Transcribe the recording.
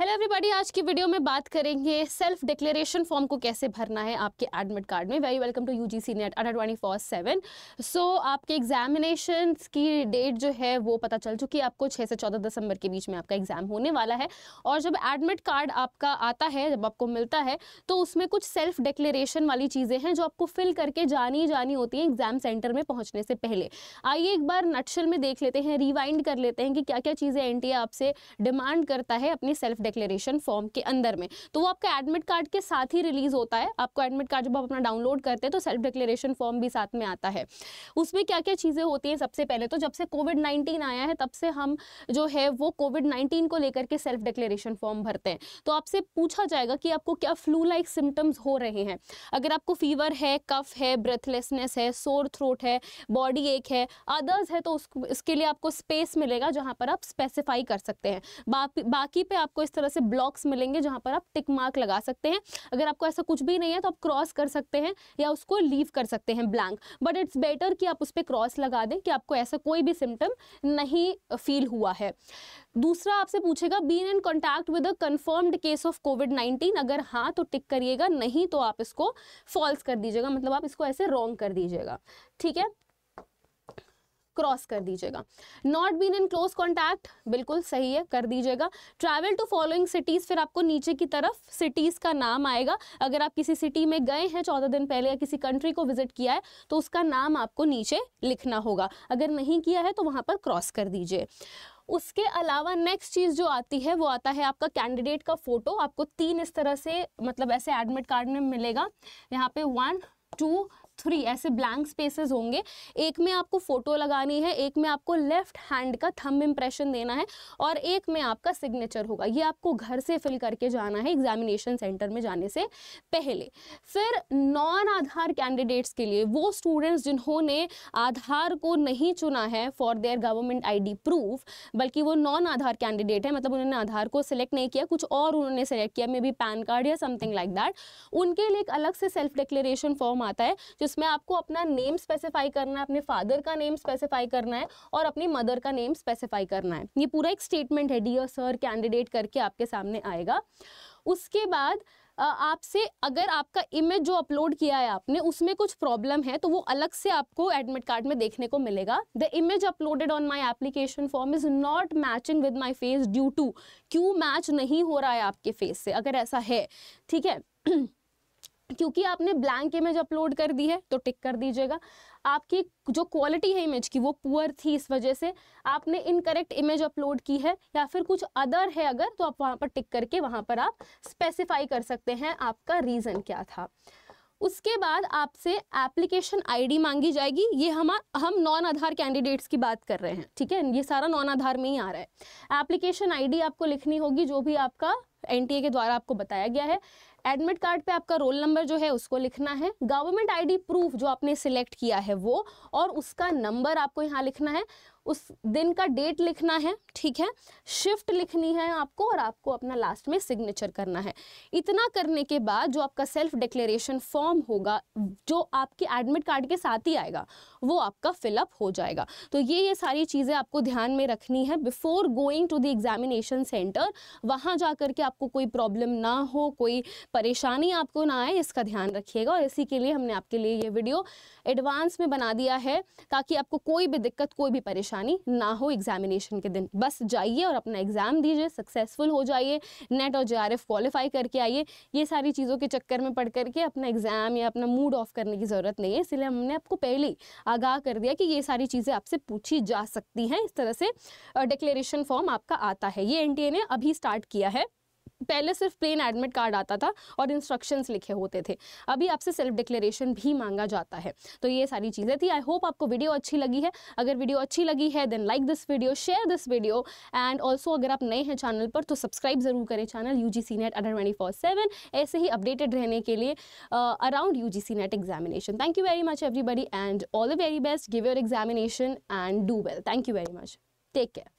hello everybody आज की video में बात करेंगे सेल्फ डिक्लेरेशन फॉर्म को कैसे भरना है आपके एडमिट कार्ड में very welcome to UGC NET under twenty four seven so आपके एग्जामिनेशन की डेट जो है वो पता चल चुकी है आपको छः से चौदह दिसंबर के बीच में आपका एग्जाम होने वाला है और जब एडमिट कार्ड आपका आता है जब आपको मिलता है तो उसमें कुछ सेल्फ डिक्लेरेशन वाली चीज़ें हैं जो आपको फिल करके जानी जानी होती हैं एग्जाम सेंटर में पहुँचने से पहले आइए एक बार नक्शल में देख लेते हैं रिवाइंड कर लेते हैं कि क्या क्या चीज़ें एन आपसे डिमांड करता है अपनी सेल्फ डिक्लेरेशन फॉर्म के अंदर में तो वो आपका एडमिट कार्ड के साथ ही रिलीज होता है आपको एडमिट कार्ड जब आप अपना डाउनलोड करते हैं तो सेल्फ डिक्लेरेशन फॉर्म भी साथ में आता है उसमें क्या क्या चीज़ें होती हैं सबसे पहले तो जब से कोविड नाइन्टीन आया है तब से हम जो है वो कोविड नाइन्टीन को लेकर के सेल्फ डिक्लेरेशन फॉर्म भरते हैं तो आपसे पूछा जाएगा कि आपको क्या फ्लू लाइक सिम्टम्स हो रहे हैं अगर आपको फीवर है कफ है ब्रेथलेसनेस है सोर थ्रोट है बॉडी एक है अदर्स है तो उसको इसके लिए आपको स्पेस मिलेगा जहां पर आप स्पेसिफाई कर सकते हैं बाकी पे आपको इस तरह से ब्लॉक्स मिलेंगे जहाँ पर आप टिक मार्क लगा सकते हैं अगर आपको ऐसा कुछ भी नहीं है तो आप क्रॉस कर सकते हैं या उसको लीव कर सकते हैं ब्लैंक बट इट्स बेटर कि आप उस पर क्रॉस लगा दें कि आपको ऐसा कोई भी सिम्टम नहीं फील हुआ है दूसरा आपसे पूछेगा been in contact with a confirmed case of COVID nineteen अगर हाँ तो टिक करिएगा नहीं तो आप इसको फॉल्स कर दीजिएगा मतलब आप इसको ऐसे रॉन्ग कर दीजिएगा ठीक है क्रॉस कर दीजिएगा not been in close contact बिल्कुल सही है कर दीजिएगा ट्रैवल टू फॉलोइंग सिटीज़ फिर आपको नीचे की तरफ सिटीज़ का नाम आएगा अगर आप किसी सिटी में गए हैं चौदह दिन पहले या किसी कंट्री को विजिट किया है तो उसका नाम आपको नीचे लिखना होगा अगर नहीं किया है तो वहाँ पर क्रॉस कर दीजिए उसके अलावा नेक्स्ट चीज़ जो आती है वो आता है आपका कैंडिडेट का फ़ोटो आपको तीन इस तरह से मतलब ऐसे एडमिट कार्ड में मिलेगा यहाँ पे वन टू थ्री ऐसे ब्लैंक स्पेसेस होंगे एक में आपको फ़ोटो लगानी है एक में आपको लेफ्ट हैंड का थंब इम्प्रेशन देना है और एक में आपका सिग्नेचर होगा ये आपको घर से फिल करके जाना है एग्जामिनेशन सेंटर में जाने से पहले फिर नॉन आधार कैंडिडेट्स के लिए वो स्टूडेंट्स जिन्होंने आधार को नहीं चुना है for their government I proof बल्कि वो नॉन आधार कैंडिडेट है मतलब उन्होंने आधार को सिलेक्ट नहीं किया कुछ और उन्होंने सेलेक्ट किया मे बी पैन कार्ड या समथिंग लाइक दैट उनके लिए एक अलग से सेल्फ डिक्लेरेशन फॉर्म आता है जो जिसमें आपको अपना नेम स्पेसिफाई करना है अपने फादर का नेम स्पेसिफाई करना है और अपनी मदर का नेम स्पेसिफाई करना है ये पूरा एक स्टेटमेंट है डियर सर कैंडिडेट करके आपके सामने आएगा उसके बाद आपसे अगर आपका इमेज जो अपलोड किया है आपने उसमें कुछ प्रॉब्लम है तो वो अलग से आपको एडमिट कार्ड में देखने को मिलेगा the image uploaded on my application form is not matching with my face due to क्यों मैच नहीं हो रहा है आपके फेस से अगर ऐसा है ठीक है क्योंकि आपने ब्लैंक इमेज अपलोड कर दी है तो टिक कर दीजिएगा आपकी जो क्वालिटी है इमेज की वो पुअर थी इस वजह से आपने इनकरेक्ट इमेज अपलोड की है या फिर कुछ अदर है अगर तो आप वहाँ पर टिक करके वहाँ पर आप स्पेसिफाई कर सकते हैं आपका रीज़न क्या था उसके बाद आपसे एप्लीकेशन आईडी मांगी जाएगी ये हम हम नॉन आधार कैंडिडेट्स की बात कर रहे हैं ठीक है ये सारा नॉन आधार में ही आ रहा है एप्लीकेशन आईडी आपको लिखनी होगी जो भी आपका एनटीए के द्वारा आपको बताया गया है एडमिट कार्ड पे आपका रोल नंबर जो है उसको लिखना है गवर्नमेंट आईडी प्रूफ जो आपने सिलेक्ट किया है वो और उसका नंबर आपको यहाँ लिखना है उस दिन का डेट लिखना है ठीक है शिफ्ट लिखनी है आपको और आपको अपना लास्ट में सिग्नेचर करना है इतना करने के बाद जो आपका सेल्फ डिक्लेरेशन फॉर्म होगा जो आपके एडमिट कार्ड के साथ ही आएगा वो आपका फिलअप हो जाएगा तो ये ये सारी चीज़ें आपको ध्यान में रखनी है before going to the examination centre वहाँ जा के आपको कोई प्रॉब्लम ना हो कोई परेशानी आपको ना आए इसका ध्यान रखिएगा और इसी के लिए हमने आपके लिए ये वीडियो एडवांस में बना दिया है ताकि आपको कोई भी दिक्कत कोई भी परेशानी परेशानी ना हो एग्जामिनेशन के दिन बस जाइए और अपना एग्ज़ाम दीजिए सक्सेसफुल हो जाइए नेट और जे क्वालिफाई करके आइए ये सारी चीज़ों के चक्कर में पढ़ करके अपना एग्ज़ाम या अपना मूड ऑफ करने की ज़रूरत नहीं है इसलिए हमने आपको पहले ही आगाह कर दिया कि ये सारी चीज़ें आपसे पूछी जा सकती हैं इस तरह से डिक्लेरेशन फॉर्म आपका आता है ये एन ने अभी स्टार्ट किया है पहले सिर्फ प्लेन एडमिट कार्ड आता था और इंस्ट्रक्शंस लिखे होते थे अभी आपसे सेल्फ डिक्लेरेशन भी मांगा जाता है तो ये सारी चीज़ें थी आई होप आपको वीडियो अच्छी लगी है अगर वीडियो अच्छी लगी है then like this video share this video and also अगर आप नए हैं चैनल पर तो सब्सक्राइब ज़रूर करें channel U G C NET seven ऐसे ही अपडेटेड रहने के लिए around U G C NET examination thank you very much everybody and all the very best give your examination and do well thank you very much take care